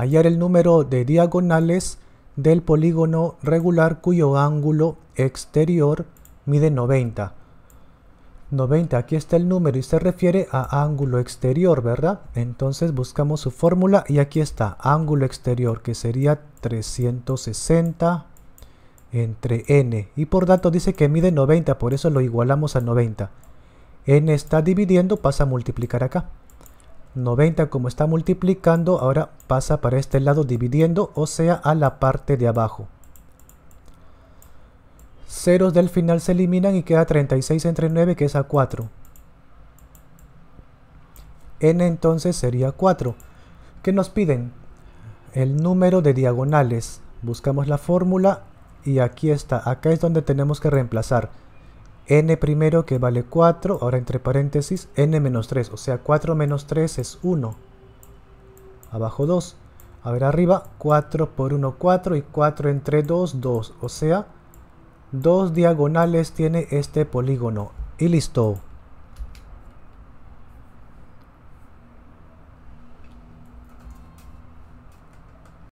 hallar el número de diagonales del polígono regular cuyo ángulo exterior mide 90. 90, aquí está el número y se refiere a ángulo exterior, ¿verdad? Entonces buscamos su fórmula y aquí está, ángulo exterior, que sería 360 entre n. Y por dato dice que mide 90, por eso lo igualamos a 90. n está dividiendo, pasa a multiplicar acá. 90 como está multiplicando, ahora pasa para este lado dividiendo, o sea, a la parte de abajo. Ceros del final se eliminan y queda 36 entre 9 que es a 4. n entonces sería 4. ¿Qué nos piden? El número de diagonales. Buscamos la fórmula y aquí está. Acá es donde tenemos que reemplazar n primero que vale 4, ahora entre paréntesis, n menos 3, o sea 4 menos 3 es 1, abajo 2, a ver arriba, 4 por 1, 4 y 4 entre 2, 2, o sea, dos diagonales tiene este polígono, y listo.